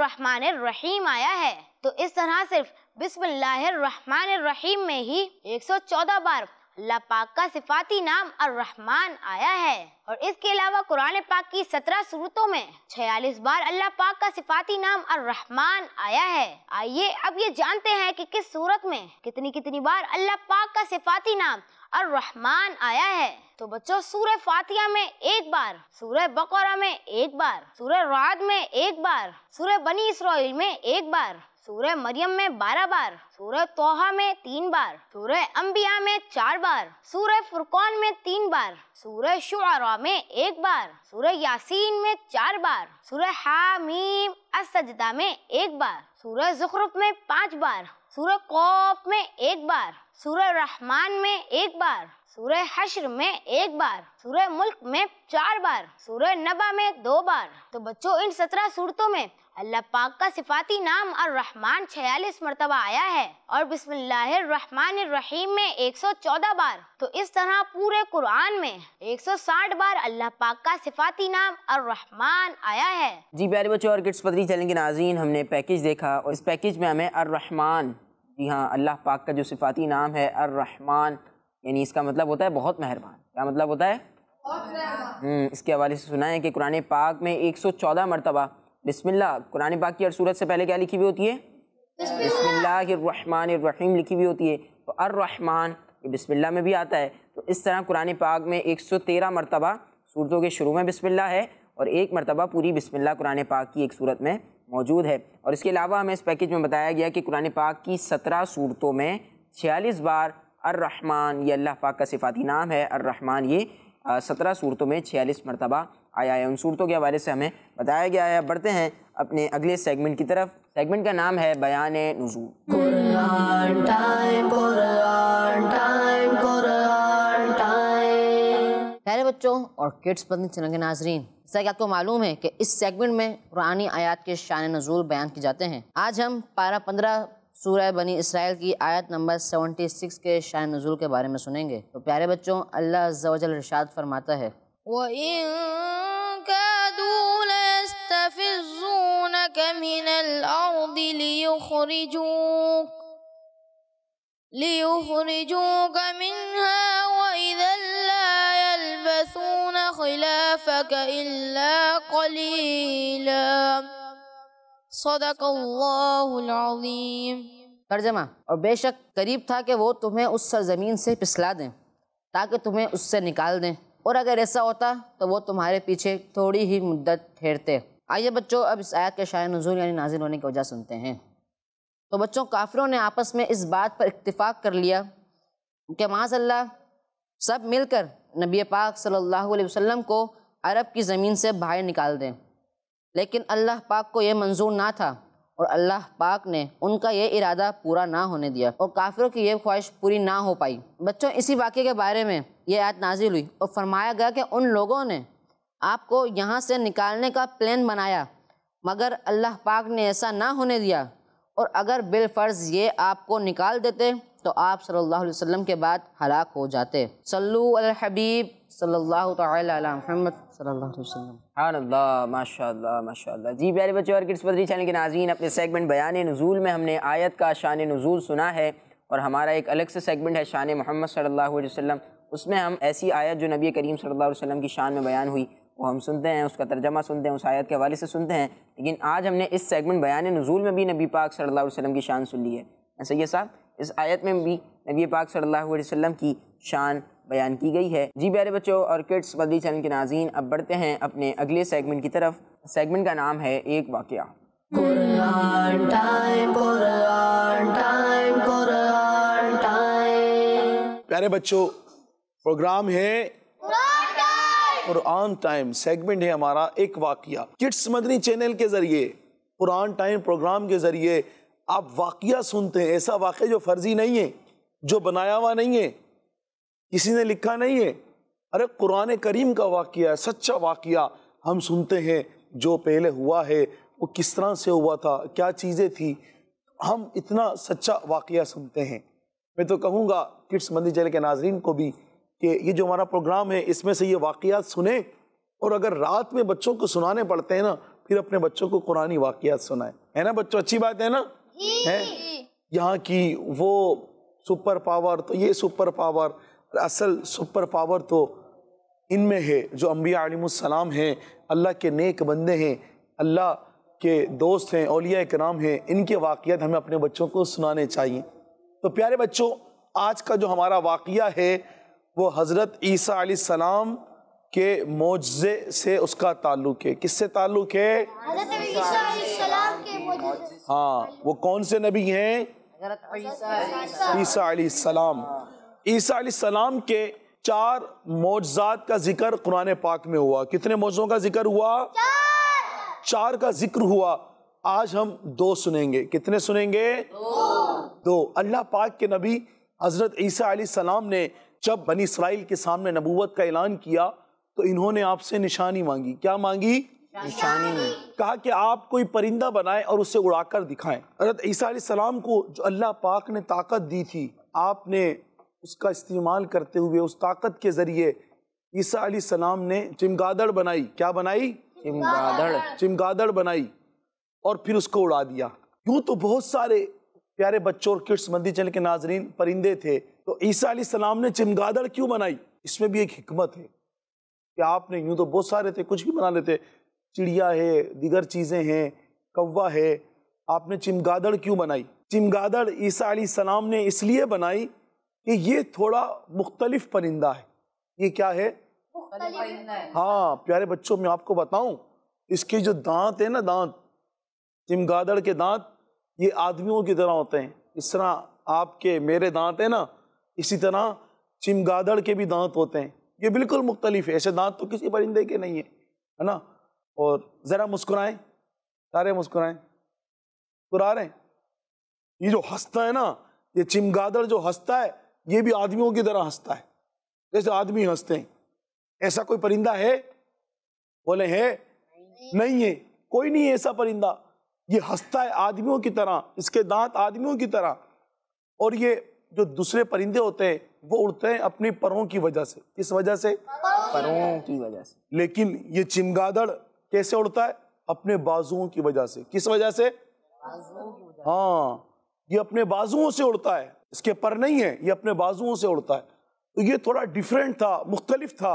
[SPEAKER 7] रहमान रहीम आया है तो इस तरह सिर्फ बिस्मिल्लाहमान रहीम में ही 114 बार पाक का सिफाती नाम और रहमान आया है और इसके अलावा कुरान पाक की सत्रह सूरतों में छियालीस बार अल्लाह पाक का सिफाती नाम और रहमान आया है आइए अब ये जानते हैं कि किस सूरत में कितनी कितनी बार अल्लाह पाक का सिफाती नाम और रहमान आया है तो बच्चों सूर्य फातिया में एक बार सूर्य बकरा में एक बार सूर्य रात में एक बार सूर्य बनी इसराइल में एक बार सूर्य मरियम में बारह बार सूर्य तोहा में तीन बार सूर्य अम्बिया में चार बार सूर्य फुरकौन में तीन बार सूर्य शुरा में एक बार सूर्य यासीन में चार बार सूर्य हामीम असजदा में एक बार सूर्य जुखरुफ में पाँच बार सूर्य कौफ में एक बार सूर्य रहमान में एक बार सूर्य हश्र में एक बार सूर्य मुल्क में चार बार सूर्य नबा में दो बार तो बच्चों इन सत्रह सूरतों में अल्लाह पाक का सिफाती नाम और रहमान छियालीस मरतबा आया है और बिस्मिल्लाहिर्रहमानिर्रहीम में 114 बार तो इस तरह पूरे कुरान में 160 बार अल्लाह पाक का सिफाती नाम और रहमान आया है
[SPEAKER 2] जी प्यारे बच्चों और किड्स पत्री चैनल के नाजीन हमने पैकेज देखा और इस पैकेज में हमें रहमान जी हाँ अल्लाह पाक का जो सिफाती नाम है अर्रहमान यानी इसका मतलब होता है बहुत मेहरबान क्या मतलब होता है हम्म, इसके हवाले से सुना है कि कुरान पाक में 114 मरतबा बिस्मिल्लाह कुरान पाक की हर सूरत से पहले क्या लिखी हुई होती है बिस्मिल्लाहमान लिखी हुई होती है तो अर्रहमान ये बिस्मिल्लाह में भी आता है तो इस तरह कुरान पाक में एक सौ तेरह मरतबा सूरतों के शुरू में बिस्मिल्लाह है और एक मरतबा पूरी बिस्मिल्लाह कुरान पाक की एक सूरत में मौजूद है और इसके अलावा हमें इस पैकेज में बताया गया कि कुरान पाक की सत्रह सूरतों में छियालीस बार अर्रहमान ये अल्लाह पाक का सिफाती नाम है अर्रहमान ये सत्रह सूरतों में छियालीस मरतबा आया है उन सूरतों के हवाले से हमें बताया गया है बढ़ते हैं अपने अगले सेगमेंट की तरफ सेगमेंट का नाम है बयान नजूर
[SPEAKER 8] प्यारे बच्चों और किड्स पत्नी चैनल के नाजरीन जैसा कि आपको मालूम है कि इस सेगमेंट में पुरानी आयात के शान नजूल बयान किए जाते हैं आज हम पारा पंद्रह सूर बनी इसराइल की आयत नंबर 76 के शान नजूल के बारे में सुनेंगे तो प्यारे बच्चों अल्लाह जवजल फरमाता है
[SPEAKER 3] وإن كادوا ليستفزونك من الأرض ليخرجوك ليخرجوك منها وإذا لا يلبثون خلافك إلا قليلا صدق الله
[SPEAKER 8] العظيم ترجمہ اور بے شک قریب تھا کہ وہ تمہیں اس سرزمین سے پسلا دیں تاکہ تمہیں اس سے نکال دیں और अगर ऐसा होता तो वो तुम्हारे पीछे थोड़ी ही मुद्दत ठहरते आइए बच्चों अब इस आयत के शायर नजूर यानी नाजिल होने की वजह सुनते हैं तो बच्चों काफिरों ने आपस में इस बात पर इतफाक़ कर लिया कि माजल्ला सब मिलकर नबी पाक सल्लल्लाहु अलैहि वसल्लम को अरब की ज़मीन से बाहर निकाल दें लेकिन अल्लाह पाक को यह मंजूर ना था और अल्लाह पाक ने उनका ये इरादा पूरा ना होने दिया और काफिरों की ये ख्वाहिश पूरी ना हो पाई बच्चों इसी वाक्य के बारे में ये आयत नाजिल हुई और फरमाया गया कि उन लोगों ने आपको यहाँ से निकालने का प्लान बनाया मगर अल्लाह पाक ने ऐसा ना होने दिया और अगर बिलफ़र्ज़ ये आपको निकाल देते तो आप सल्लल्लाहु अलैहि वसल्लम के बाद हलाक हो जाते सल्लु अल हबीब सल्लल्लाहु अलैहि वसल्लम
[SPEAKER 2] सल्ला माशा माशा जी प्यारे बच्चों और किड्स बदरी चैनल के नाजीन अपने सेगमेंट बयान नज़ूल में हमने आयत का शान नज़ूल सुना है और हमारा एक अलग से सेगमेंट है शान मोहम्मद सल्ला वसम उसमें हम ऐसी आयत जो नबी करीम सल्ला वसम की शान में बयान हुई वो हम सुनते हैं उसका तर्जमा सुनते हैं उस आयत के हवाले से सुनते हैं लेकिन आज हमने इस सेगमेंट बयान नज़ूल में भी नबी पाक सल्ला वसम की शान सुन ली है सैद साहब इस आयत में भी नबी पाक सल्ला वसम की शान बयान की गई है जी प्यारे बच्चों और किड्स बदली चैनल के नाजीन अब बढ़ते हैं अपने अगले सेगमेंट की तरफ सेगमेंट का नाम है एक वाक़
[SPEAKER 4] प्यारे बच्चों प्रोग्राम है कुरान टाइम सेगमेंट है हमारा एक वाकया किड्स मदनी चैनल के ज़रिए कुरान टाइम प्रोग्राम के ज़रिए आप वाकया सुनते हैं ऐसा वाक़ जो फर्जी नहीं है जो बनाया हुआ नहीं है किसी ने लिखा नहीं है अरे कुरान करीम का वाक़ है सच्चा वाक़ हम सुनते हैं जो पहले हुआ है वो किस तरह से हुआ था क्या चीज़ें थी हम इतना सच्चा वाक़ सुनते हैं मैं तो कहूँगा किड्स मंदिर जेल के नाजरन को भी कि ये जो हमारा प्रोग्राम है इसमें से ये वाक़ात सुने और अगर रात में बच्चों को सुनाने पड़ते हैं ना फिर अपने बच्चों को कुरानी वाक़ात सुनाएं है ना बच्चों अच्छी बात है ना है यहाँ की वो सुपर पावर तो ये सुपर पावर असल सुपर पावर तो इनमें है जो अम्बिया आलिम हैं अल्लाह के नेक बंदे हैं अल्लाह के दोस्त हैं अलिया कराम हैं इनके वाक़ हमें अपने बच्चों को सुनाने चाहिए तो प्यारे बच्चों आज का जो हमारा वाक़ है वो हज़रत ईसा सलाम के मोजे से उसका ताल्लुक़ है किससे ताल्लुक़ है हाँ वो कौन से नबी हैं ईसा सलाम ईसा सलाम के चार मोजात का जिक्र कुरान पाक में हुआ कितने मौजों का जिक्र हुआ चार, चार का जिक्र हुआ आज हम दो सुनेंगे कितने सुनेंगे दो, दो। अल्लाह पाक के नबी हज़रत ईसा सलाम ने जब बनी इसराइल के सामने नबूवत का ऐलान किया तो इन्होंने आपसे निशानी मांगी क्या मांगी निशानी में कहा कि आप कोई परिंदा बनाएं और उसे उड़ाकर दिखाएं हजरत ईसा सलाम को जो अल्लाह पाक ने ताकत दी थी आपने उसका इस्तेमाल करते हुए उस ताकत के ज़रिए ईसा अली सलाम ने चिमगादड़ बनाई क्या बनाई चिमगादड़ चिमगादड़ बनाई और फिर उसको उड़ा दिया यूँ तो बहुत सारे प्यारे बच्चों और किड्स मंदी चल के नाजरीन परिंदे थे तो ईसा सलाम ने चिमगादड़ क्यों बनाई इसमें भी एक हमत है कि आपने यूँ तो बहुत सारे थे कुछ भी बना लेते चिड़िया है दिगर चीज़ें हैं कौवा है आपने चिमगादड़ क्यों बनाई चिमगादड़ ईसा सलाम ने इसलिए बनाई कि ये थोड़ा मुख्तलिफ परिंदा है ये क्या है हाँ प्यारे बच्चों मैं आपको बताऊं इसके जो दांत है ना दांत चिमगादड़ के दांत ये आदमियों की तरह होते हैं इस तरह आपके मेरे दांत है ना इसी तरह चिमगादड़ के भी दांत होते हैं ये बिल्कुल मुख्तलिफ है ऐसे दांत तो किसी परिंदे के नहीं है है ना और ज़रा मुस्कुराएं सारे मुस्कुराएं मुस्कुरा रहे हैं ये जो हंसता है ना ये चिमगादड़ जो हंसता है ये भी आदमियों की तरह हंसता है जैसे आदमी हंसते हैं ऐसा कोई परिंदा है बोले है नहीं है कोई नहीं ऐसा परिंदा ये हंसता है आदमियों की तरह इसके दांत आदमियों की तरह और ये जो दूसरे परिंदे होते हैं वो उड़ते हैं अपने परों की वजह से किस वजह से परों की वजह से लेकिन ये चिमगादड़ कैसे उड़ता है अपने बाजुओं की वजह से किस वजह से हाँ ये अपने बाजुओं से उड़ता है इसके पर नहीं है ये अपने बाजुओं से उड़ता है तो ये थोड़ा डिफरेंट था मुख्तलिफ था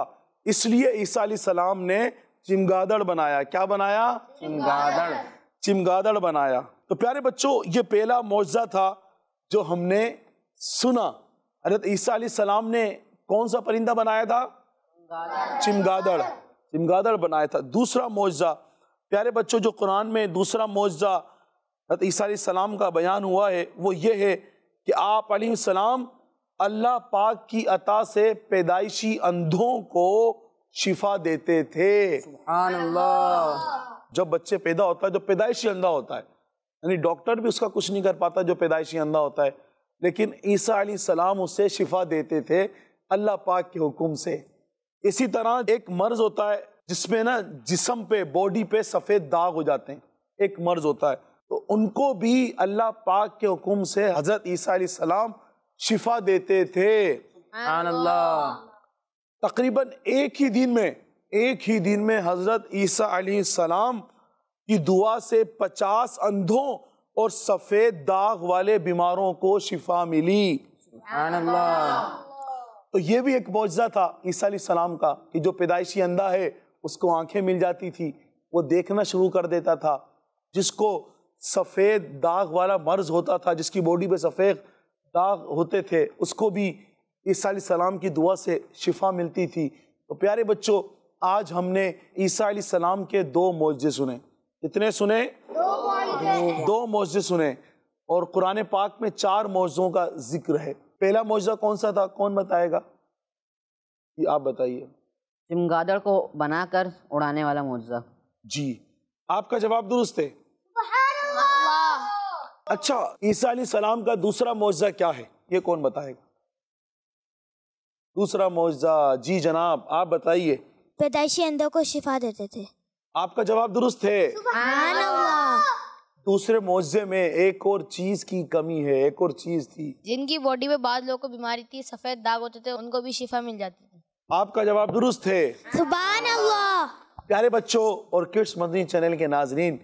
[SPEAKER 4] इसलिए ईसा सलाम ने चिमगादड़ बनाया क्या बनाया चिमगादड़ चिमगादड़ बनाया तो प्यारे बच्चों ये पहला मुआवजा था जो हमने सुना हजरत ईसा सलाम ने कौन सा परिंदा बनाया था चिमगादड़ चिमगादड़ बनाया था दूसरा मुआवजा प्यारे बच्चों जो कुरान में दूसरा मुआवजा हजरत ईसा सलाम का बयान हुआ है वो ये है कि आप सलाम अल्लाह पाक की अता से पैदाइशी अंधों को शिफा देते थे जब बच्चे पैदा होता है जो पैदाइशी अंधा होता है यानी डॉक्टर भी उसका कुछ नहीं कर पाता जो पैदाइशी अंधा होता है लेकिन ईसा सलाम उसे शिफा देते थे अल्लाह पाक के हुक्म से इसी तरह एक मर्ज होता है जिसमें ना जिसम पे बॉडी पे सफ़ेद दाग हो जाते हैं एक मर्ज होता है तो उनको भी अल्लाह पाक के हुक्म से हजरत ईसा सलाम शिफा देते थे तकरीबन एक ही दिन में एक ही दिन में हजरत ईसा सलाम की दुआ से पचास अंधों और सफ़ेद दाग वाले बीमारों को शिफा मिली तो ये भी एक मुआजा था ईसा सलाम का कि जो पैदाइशी अंधा है उसको आंखें मिल जाती थी वो देखना शुरू कर देता था जिसको सफ़ेद दाग वाला मर्ज़ होता था जिसकी बॉडी पे सफ़ेद दाग होते थे उसको भी ईसा सलाम की दुआ से शिफा मिलती थी तो प्यारे बच्चों आज हमने ईसा सलाम के दो मौजे सुने कितने सुने दो मौजे सुने और कुरान पाक में चार मौज़ों का जिक्र है पहला मौजा कौन सा था कौन बताएगा ये आप बताइए
[SPEAKER 8] चिमगादड़ को बनाकर उड़ाने वाला
[SPEAKER 4] मुआवजा जी आपका जवाब दुरुस्त है अच्छा ईसा सलाम का दूसरा मुआवजा क्या है ये कौन बताएगा दूसरा मुआवजा जी जनाब आप बताइए पैदाइशी
[SPEAKER 3] अंधों को शिफा देते थे
[SPEAKER 4] आपका जवाब दुरुस्त है दूसरे मुआवजे में एक और चीज की कमी है एक और चीज थी
[SPEAKER 3] जिनकी बॉडी में बाद लोगों को बीमारी थी सफेद दाग होते थे उनको भी शिफा मिल जाती थी
[SPEAKER 4] आपका जवाब दुरुस्त है
[SPEAKER 3] सुबह
[SPEAKER 4] प्यारे बच्चों और किड्स मदनी चैनल के नाजरीन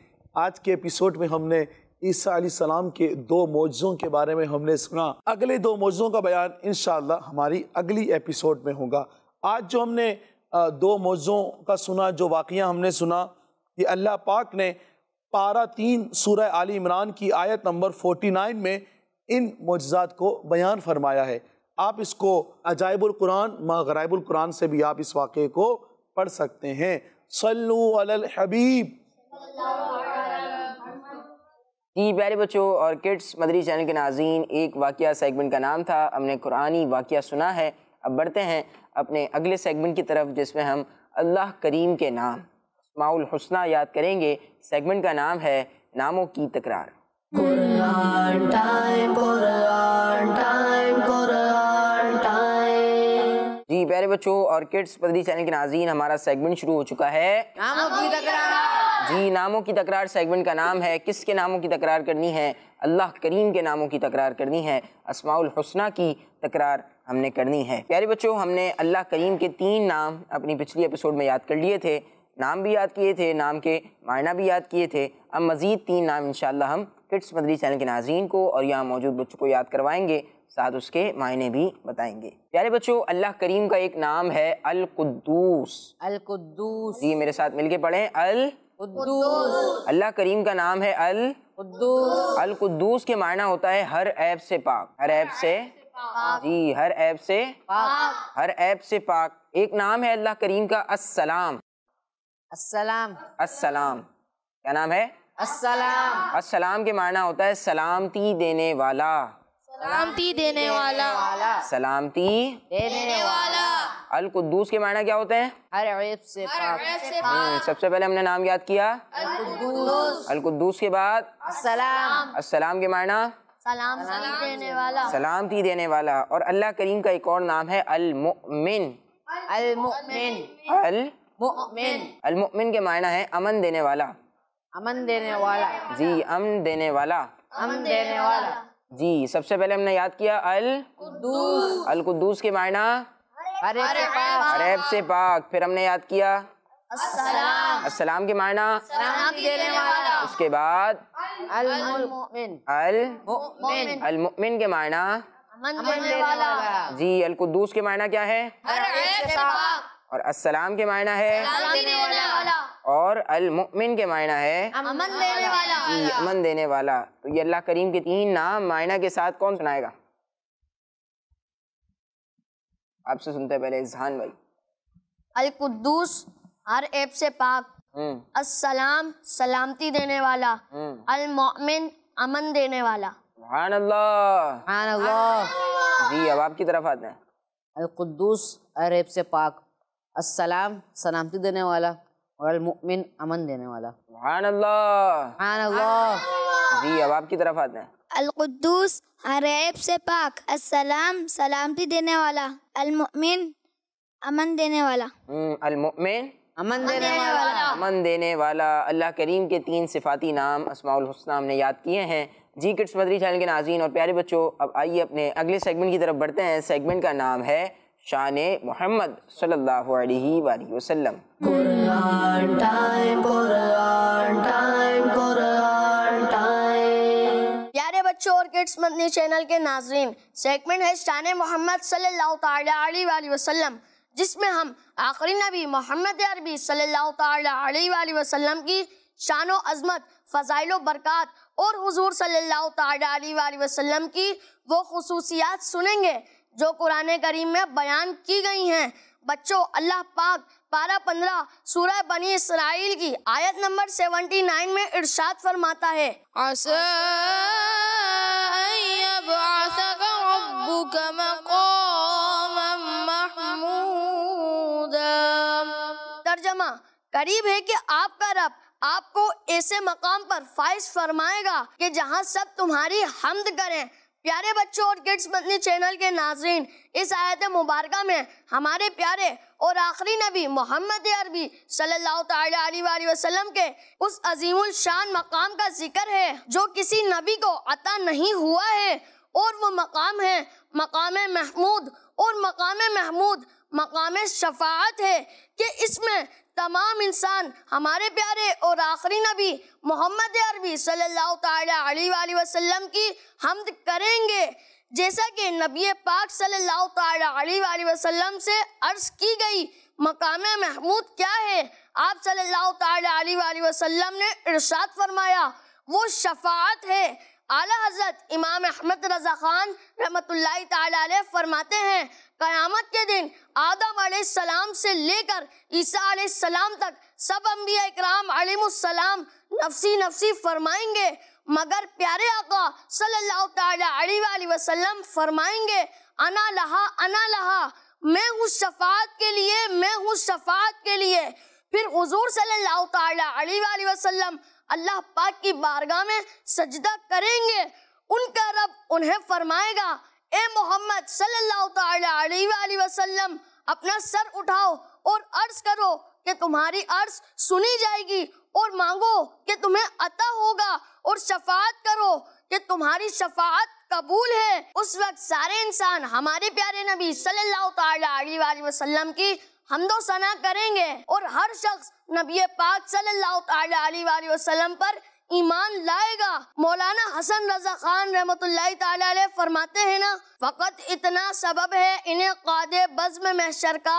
[SPEAKER 4] आज के एपिसोड में हमने ईसा सलाम के दो मौजों के बारे में हमने सुना अगले दो मौजों का बयान इन हमारी अगली एपिसोड में होगा आज जो हमने दो मौजों का सुना जो वाक़ हमने सुना कि अल्लाह पाक ने पारा तीन सूर्य आली इमरान की आयत नंबर फोटी नाइन में इन मौजात को बयान फरमाया है आप इसको अजायबुल कुरान मा कुरान से भी आप इस वाक़े को पढ़ सकते हैं सल्लु अल हबीब जी प्यारे बच्चों
[SPEAKER 2] और किड्स मदरी चैनल के नाजीन एक वाक़ सेगमेंट का नाम था हमने कुरानी वाक़ सुना है अब बढ़ते हैं अपने अगले सेगमेंट की तरफ जिसमें हम अल्लाह करीम के नाम माउल हुसना याद करेंगे सेगमेंट का नाम है नामों की तकरार जी प्यारे बच्चों और किड्स पदरी चैनल के नाजीन हमारा सेगमेंट शुरू हो चुका है
[SPEAKER 5] नामों की तकरार जी
[SPEAKER 2] नामों की तकरार सेगमेंट का नाम है किसके नामों की तकरार करनी है अल्लाह करीम के नामों की तकरार करनी है असमाउल हुसना की तकरार हमने करनी है प्यारे बच्चों हमने अल्लाह करीम के तीन नाम अपनी पिछली एपिसोड में याद कर लिए थे नाम भी याद किए थे नाम के मायना भी याद किए थे अब मज़ीद तीन नाम इन हम किड्स मदरी चैनल के नाजीन को और यहाँ मौजूद बच्चों को याद करवाएंगे साथ उसके मायने भी बताएंगे प्यारे बच्चों अल्लाह करीम का एक नाम है अल कुद्दूस
[SPEAKER 8] अल कुद्दूस जी मेरे
[SPEAKER 2] साथ मिलके पढ़ें अल
[SPEAKER 5] कुद्दूस
[SPEAKER 2] अल्लाह करीम का नाम है अल कुद्दूस अल कुद्दूस के मायना होता है हर ऐप से पाक हर ऐप से जी हर ऐप से पाक हर ऐप से पाक एक नाम है अल्लाह करीम का अस्सलाम अस्सलाम अस्सलाम क्या नाम है अस्सलाम अस्सलाम के मायना होता है सलामती देने वाला
[SPEAKER 3] सलामती देने वाला
[SPEAKER 2] सलामती
[SPEAKER 8] देने वाला
[SPEAKER 2] अल कुद्दूस के मायना क्या होते हैं
[SPEAKER 8] हर ऐब से हम्म, पाक सबसे
[SPEAKER 2] पहले हमने नाम याद किया अल कुद्दूस के बाद सलाम असलाम के मायना
[SPEAKER 6] सलाम देने वाला
[SPEAKER 2] सलामती देने वाला और अल्लाह करीम का एक और नाम है अल मुमिन
[SPEAKER 8] अल मुमिन
[SPEAKER 2] अल मुमिन अल मुमिन के मायना है अमन देने वाला
[SPEAKER 8] अमन देने वाला
[SPEAKER 2] जी अमन देने वाला
[SPEAKER 8] अमन देने वाला
[SPEAKER 2] जी सबसे पहले हमने याद किया अल कुद्दूस अल कुदूस के मायना
[SPEAKER 8] अरेब
[SPEAKER 2] से पाक फिर हमने याद किया असलाम के मायना उसके बाद अल मुमिन के मायना जी अल कुदूस के मायना क्या है और असलाम के मायना है और अलमुमिन के मायना है अमन देने वाला अमन देने वाला तो ये अल्लाह करीम के तीन नाम मायना के साथ कौन सुनाएगा आपसे सुनते पहले जहान भाई अल
[SPEAKER 6] हम्म। हम्म। अलकुद्दूस हर ऐप से पाक अस्सलाम सलामती देने वाला अल अलमोमिन अमन देने वाला
[SPEAKER 2] अल्लाह अल्लाह जी अब आपकी तरफ आते हैं
[SPEAKER 8] अल अलकुद्दूस हर ऐप से पाक अस्सलाम सलामती देने वाला और
[SPEAKER 2] मुमिन अमन देने वाला जी अब आपकी तरफ आते हैं
[SPEAKER 3] अलकुद्दूस हर ऐब से पाक अस्सलाम सलामती देने वाला अल मुमिन अमन देने वाला
[SPEAKER 2] हम्म, अल मुमिन अमन देने वाला अमन देने वाला अल्लाह करीम के तीन सिफाती नाम असमाउल हुस्ना हमने याद किए हैं जी किड्स मदरी चैनल के नाजीन और प्यारे बच्चों अब आइए अपने अगले सेगमेंट की तरफ बढ़ते हैं सेगमेंट का नाम है शान मोहम्मद सल्लल्लाहु अलैहि वसल्लम
[SPEAKER 6] प्यारे बच्चों और किड्स मंथली चैनल के नाजरीन सेगमेंट है शान मोहम्मद सल्लल्लाहु अलैहि वसल्लम जिसमें हम आखिरी नबी मोहम्मद अरबी सल्लल्लाहु वसल्लम की शान अजमत फ़जाइल बरकत और हजूर सल्लल्लाहु अलैहि वसल्लम की वो खसूसियात सुनेंगे जो कुरान करीम में बयान की गई हैं बच्चों अल्लाह पाक पारा पंद्रह सूरह बनी इसराइल की आयत नंबर सेवेंटी नाइन में इर्शाद फरमाता है तर्जमा करीब है कि आपका रब आपको ऐसे मकाम पर फाइज फरमाएगा कि जहां सब तुम्हारी हमद करें प्यारे बच्चों और किड्स मदनी चैनल के नाजरन इस आयत मुबारक में हमारे प्यारे और आखिरी नबी मोहम्मद अरबी सल्लल्लाहु अलैहि वसल्लम के उस अजीमुल शान मकाम का जिक्र है जो किसी नबी को अता नहीं हुआ है और वो मकाम है मकाम महमूद और मकाम महमूद मकाम शफात है कि इसमें तमाम इंसान हमारे प्यारे और आखिरी नबी मोहम्मद अरबी सल्लल्लाहु अलैहि वसल्लम की हमद करेंगे जैसा कि नबी पाक सल्लल्लाहु अलैहि वसल्लम से अर्ज की गई मकाम महमूद क्या है आप सल्लल्लाहु अलैहि वसल्लम ने इरशाद फरमाया वो शफात है आला हजरत इमाम अहमद रजा खान रहमत फरमाते हैं क़यामत के दिन आदम सलाम से लेकर ईसा सलाम तक सब अम्बिया इकराम सलाम नफसी नफसी फरमाएंगे मगर प्यारे आका सल्लल्लाहु अलैहि वसल्लम फरमाएंगे अना लहा अना लहा मैं हूँ शफात के लिए मैं हूँ शफात के लिए फिर हजूर सल्लल्लाहु अलैहि अल्लाह पाक की बारगाह में सजदा करेंगे उनका रब उन्हें फरमाएगा ए मोहम्मद सल्लल्लाहु वसल्लम अपना सर उठाओ और अर्ज करो कि तुम्हारी अर्ज सुनी जाएगी और मांगो कि तुम्हें अता होगा और शफात करो कि तुम्हारी शफात कबूल है उस वक्त सारे इंसान हमारे प्यारे नबी सल्लल्लाहु अलैहि वसल्लम की हम तो सना करेंगे और हर शख्स नबी पाक सल्लल्लाहु वसल्लम पर ईमान लाएगा मौलाना हसन रजा खान रहमत फरमाते हैं ना फ़कत इतना सबब है इन्हें कादे बज़म महशर का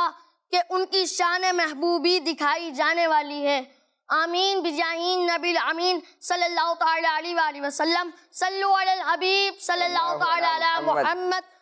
[SPEAKER 6] कि उनकी शान महबूबी दिखाई जाने वाली है आमीन बिजाहीन नबील आमीन सल्लल्लाहु अलैहि वसल्लम सल्लु अलल हबीब सल्लल्लाहु अलैहि मोहम्मद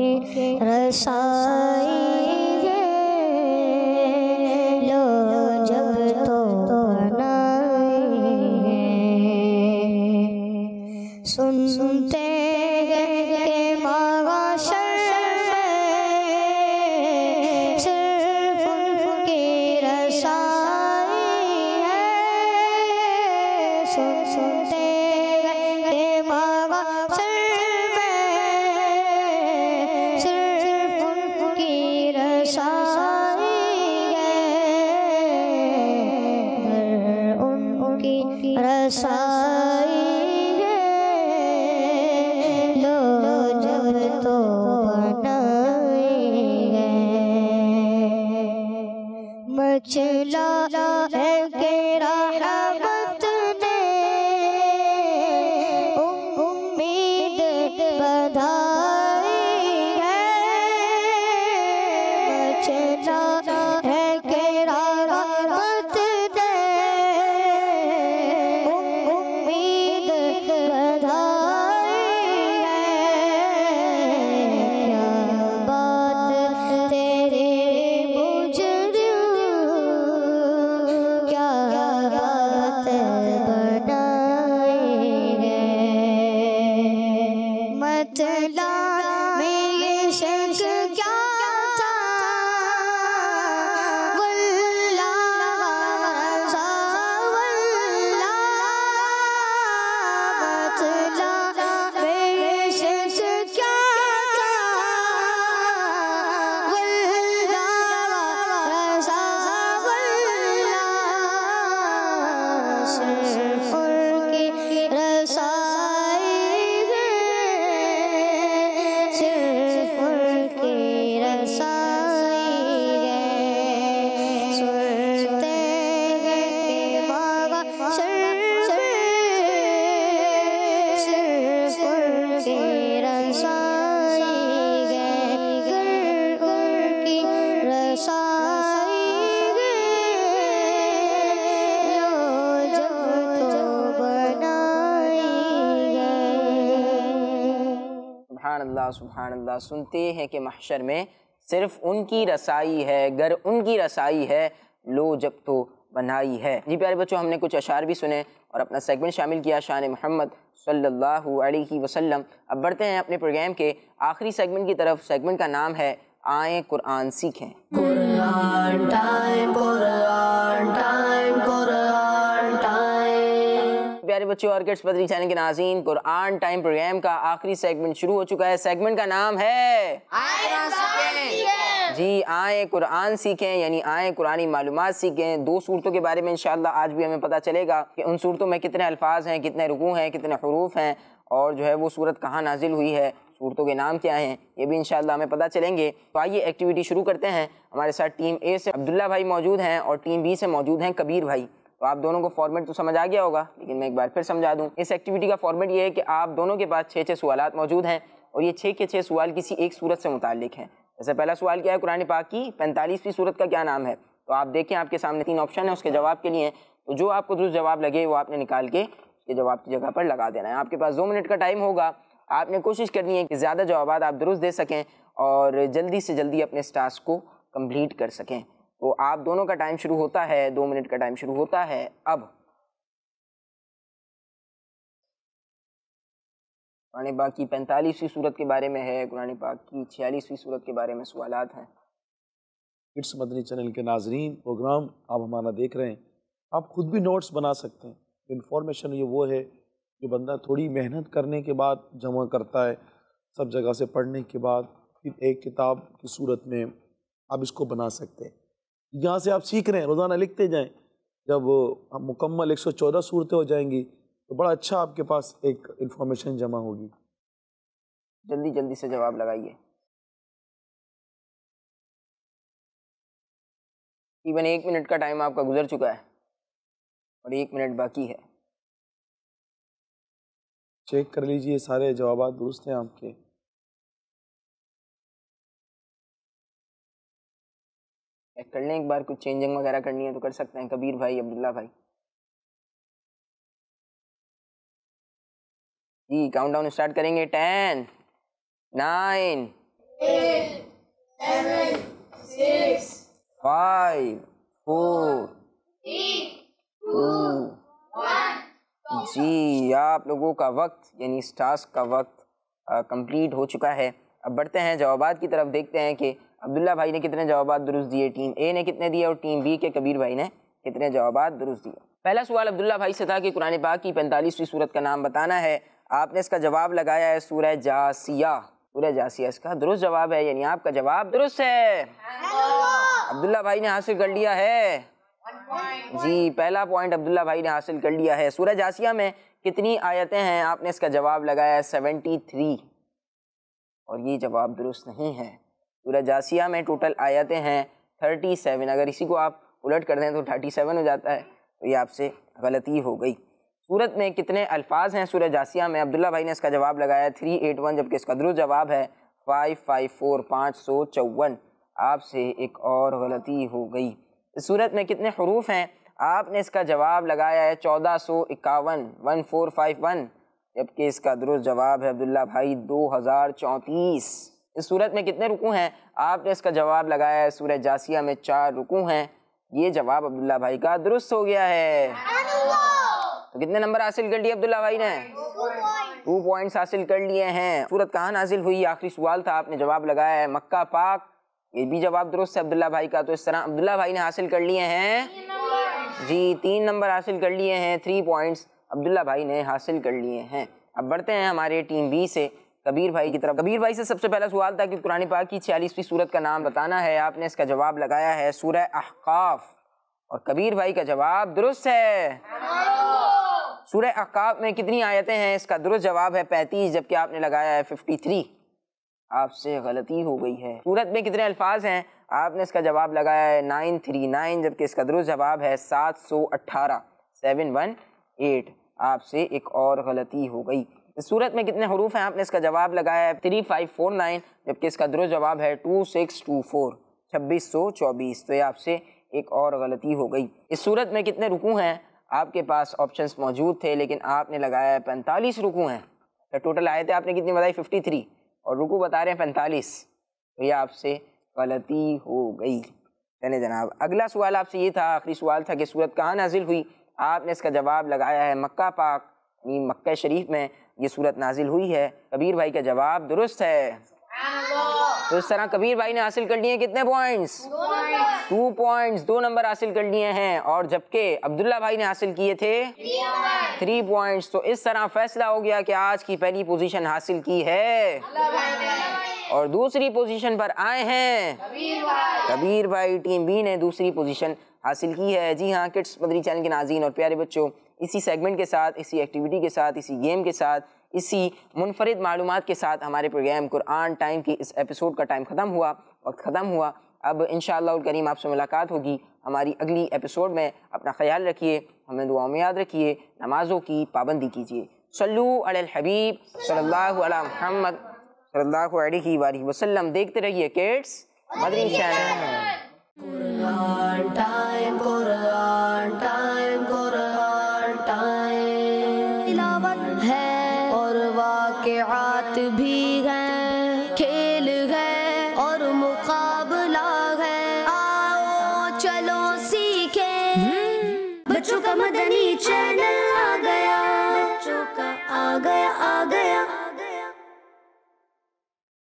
[SPEAKER 9] के रसाई
[SPEAKER 2] अल्लाह सुबहान अल्लाह सुनते हैं कि महशर में सिर्फ उनकी रसाई है गर उनकी रसाई है लो जब तो बनाई है जी प्यारे बच्चों हमने कुछ अशार भी सुने और अपना सेगमेंट शामिल किया शान मोहम्मद सल्लल्लाहु अलैहि वसल्लम अब बढ़ते हैं अपने प्रोग्राम के आखिरी सेगमेंट की तरफ सेगमेंट का नाम है आए कुरान सीखें
[SPEAKER 1] Quran time
[SPEAKER 2] Quran time Quran प्यारे बच्चों और किड्स बदरी चैनल के नाजीन कुरान टाइम प्रोग्राम का आखिरी सेगमेंट शुरू हो चुका है सेगमेंट का नाम है जी आए कुरान सीखें यानी आए कुरानी मालूम सीखें दो सूरतों के बारे में इंशाल्लाह आज भी हमें पता चलेगा कि उन सूरतों में कितने अल्फाज हैं कितने रुकू हैं कितने हरूफ हैं और जो है वो सूरत कहाँ नाजिल हुई है सूरतों के नाम क्या हैं ये भी इंशाल्लाह हमें पता चलेंगे तो आइए एक्टिविटी शुरू करते हैं हमारे साथ टीम ए से अब्दुल्ला भाई मौजूद हैं और टीम बी से मौजूद हैं कबीर भाई तो आप दोनों को फॉर्मेट तो समझ आ गया होगा लेकिन मैं एक बार फिर समझा दूँ इस एक्टिविटी का फॉर्मेट ये है कि आप दोनों के पास छः छः सवाल मौजूद हैं और ये छः के छः सवाल किसी एक सूरत से मुतलिक हैं जैसे पहला सवाल क्या है कुरान पाक की पैंतालीसवीं सूरत का क्या नाम है तो आप देखें आपके सामने तीन ऑप्शन है उसके जवाब के लिए तो जो आपको दुरुस्त जवाब लगे वो आपने निकाल के उसके जवाब की जगह पर लगा देना है आपके पास दो मिनट का टाइम होगा आपने कोशिश करनी है कि ज़्यादा जवाब आप दुरुस्त दे सकें और जल्दी से जल्दी अपने इस टास्क को कम्प्लीट कर सकें तो आप दोनों का टाइम शुरू होता है दो मिनट का टाइम शुरू होता है अब कुरान पाक की पैंतालीसवीं सूरत के बारे में है कुरान पाक की छियालीसवीं सूरत के बारे में सवाल हैं
[SPEAKER 4] इट्स मदनी चैनल के नाजरीन प्रोग्राम आप हमारा देख रहे हैं आप ख़ुद भी नोट्स बना सकते हैं इन्फॉर्मेशन ये वो है जो बंदा थोड़ी मेहनत करने के बाद जमा करता है सब जगह से पढ़ने के बाद फिर एक किताब की सूरत में आप इसको बना सकते हैं यहाँ से आप सीख रहे हैं रोज़ाना लिखते जाएँ जब आप मुकम्मल एक सौ चौदह सूरतें हो जाएंगी तो बड़ा अच्छा आपके पास एक इन्फॉर्मेशन जमा होगी
[SPEAKER 2] जल्दी जल्दी से जवाब लगाइए इवन एक मिनट का टाइम आपका गुजर चुका है और एक मिनट बाकी है
[SPEAKER 4] चेक कर लीजिए सारे जवाब दुरुस्त हैं आपके
[SPEAKER 2] चेक कर लें एक बार कुछ चेंजिंग वगैरह करनी है तो कर सकते हैं कबीर भाई अब्दुल्ला भाई जी काउंट डाउन स्टार्ट करेंगे ten nine five four two जी आप लोगों का वक्त यानी इस टास्क का वक्त कंप्लीट हो चुका है अब बढ़ते हैं जवाबात की तरफ देखते हैं कि अब्दुल्ला भाई ने कितने जवाब दुरुस्त दिए टीम ए ने कितने दिए और टीम बी के कबीर भाई ने कितने जवाब दुरुस्त दिए पहला सवाल अब्दुल्ला भाई से था कि कुरान पाक की पैंतालीसवीं सूरत का नाम बताना है आपने इसका जवाब लगाया है सूर जासिया सूर्य जासिया इसका दुरुस्त जवाब है यानी आपका जवाब दुरुस्त है
[SPEAKER 5] अब्दुल्ला
[SPEAKER 2] भाई ने हासिल कर लिया है
[SPEAKER 5] जी
[SPEAKER 2] पहला पॉइंट अब्दुल्ला भाई ने हासिल कर लिया है सूरज आसिया में कितनी आयतें हैं आपने इसका जवाब लगाया है सेवेंटी थ्री और ये जवाब दुरुस्त नहीं है सूरह जासिया में टोटल आयते हैं थर्टी सेवन अगर इसी को आप उलट कर दें तो थर्टी सेवन हो जाता है तो ये आपसे गलती हो गई सूरत में कितने अल्फाज हैं सूरह जासिया में अब्दुल्ला भाई ने इसका जवाब लगाया थ्री एट वन जबकि इसका दुरुस्त जवाब है फाइव फाइव फोर पाँच सौ चौवन आपसे एक और गलती हो गई तो सूरत में कितने हरूफ हैं आपने इसका जवाब लगाया है चौदह सौ इक्यावन वन फोर फाइव वन जबकि इसका दुरुस्त जवाब है अब्दुल्ला भाई दो हज़ार चौंतीस इस सूरत में कितने रुकू हैं आपने इसका जवाब लगाया है सूरह जासिया में चार रुकू हैं ये जवाब अब्दुल्ला भाई का दुरुस्त हो गया है तो कितने नंबर हासिल कर लिए अब्दुल्ला भाई ने टू पॉइंट्स हासिल कर लिए हैं सूरत कहाँ नाजिल हुई आखिरी सवाल था आपने जवाब लगाया है मक्का पाक ये भी जवाब दुरुस्त है अब्दुल्ला भाई का तो इस तरह अब्दुल्ला भाई ने हासिल कर लिए
[SPEAKER 5] हैं
[SPEAKER 2] जी तीन नंबर हासिल कर लिए हैं थ्री पॉइंट्स अब्दुल्ला भाई ने हासिल कर लिए हैं अब बढ़ते हैं हमारे टीम बी से कबीर भाई की तरफ कबीर भाई से सबसे पहला सवाल था कि कुरान पाक की छियालीसवीं सूरत का नाम बताना है आपने इसका जवाब लगाया है सूरह अहकाफ और कबीर भाई का जवाब दुरुस्त है सूरह अहकाफ में कितनी आयतें हैं इसका दुरुस्त जवाब है पैंतीस जबकि आपने लगाया है फिफ्टी थ्री आपसे गलती हो गई है सूरत में कितने अल्फाज हैं आपने इसका जवाब लगाया है नाइन थ्री नाइन जबकि इसका दुरुस्त जवाब है सात सौ अट्ठारह सेवन वन एट आपसे एक और गलती हो गई सूरत में कितने हरूफ हैं आपने इसका जवाब लगाया है थ्री फाइव फोर नाइन जबकि इसका दुरुस्त जवाब है टू सिक्स टू फोर छब्बीस सौ चौबीस तो ये आपसे एक और गलती हो गई इस सूरत में कितने रुकू हैं आपके पास ऑप्शंस मौजूद थे लेकिन आपने लगाया है पैंतालीस रुकू हैं तो टोटल आए थे आपने कितनी बताई फिफ्टी थ्री और रुकू बता रहे हैं पैंतालीस तो ये आपसे गलती हो गई चले जनाब अगला सवाल आपसे ये था आखिरी सवाल था कि सूरत कहाँ नाजिल हुई आपने इसका जवाब लगाया है मक्का पाक यानी मक्का शरीफ में ये सूरत नाजिल हुई है कबीर भाई का जवाब दुरुस्त है तो इस तरह कबीर भाई ने हासिल कर लिए कितने पॉइंट्स टू पॉइंट्स दो नंबर हासिल कर लिए हैं और जबकि अब्दुल्ला भाई ने हासिल किए थे थ्री पॉइंट्स तो इस तरह फैसला हो गया कि आज की पहली पोजीशन हासिल की है और दूसरी पोजीशन पर आए हैं कबीर भाई टीम बी ने दूसरी पोजीशन हासिल की है जी हाँ किड्स मदरी चैनल के नाजीन और प्यारे बच्चों इसी सेगमेंट के साथ इसी एक्टिविटी के साथ इसी गेम के साथ इसी मुनफरद मालूम के साथ हमारे प्रोग्राम कुरान टाइम की इस एपिसोड का टाइम ख़त्म हुआ वक्त ख़त्म हुआ अब इन करीम आपसे मुलाकात होगी हमारी अगली एपिसोड में अपना ख्याल रखिए हमें दुआओं में याद रखिए नमाज़ों की पाबंदी कीजिए सल्लू अल हबीब सल्लल्लाहु अलैहि मोहम्मद सल्लल्लाहु अलैहि वाली वसल्लम देखते रहिए किड्स मदनी
[SPEAKER 4] चैनल